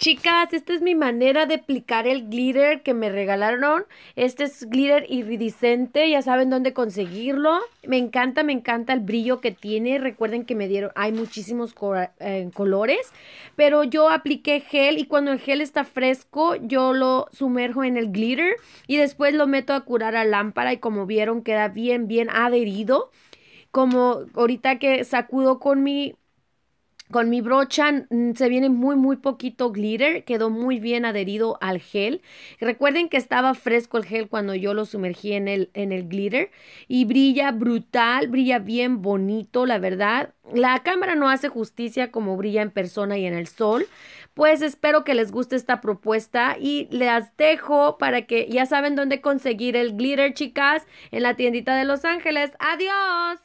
Chicas, esta es mi manera de aplicar el glitter que me regalaron. Este es glitter iridiscente, ya saben dónde conseguirlo. Me encanta, me encanta el brillo que tiene. Recuerden que me dieron, hay muchísimos eh, colores. Pero yo apliqué gel y cuando el gel está fresco, yo lo sumerjo en el glitter. Y después lo meto a curar a lámpara y como vieron queda bien, bien adherido. Como ahorita que sacudo con mi con mi brocha mm, se viene muy, muy poquito glitter. Quedó muy bien adherido al gel. Recuerden que estaba fresco el gel cuando yo lo sumergí en el, en el glitter. Y brilla brutal, brilla bien bonito, la verdad. La cámara no hace justicia como brilla en persona y en el sol. Pues espero que les guste esta propuesta y les dejo para que ya saben dónde conseguir el glitter, chicas, en la tiendita de Los Ángeles. ¡Adiós!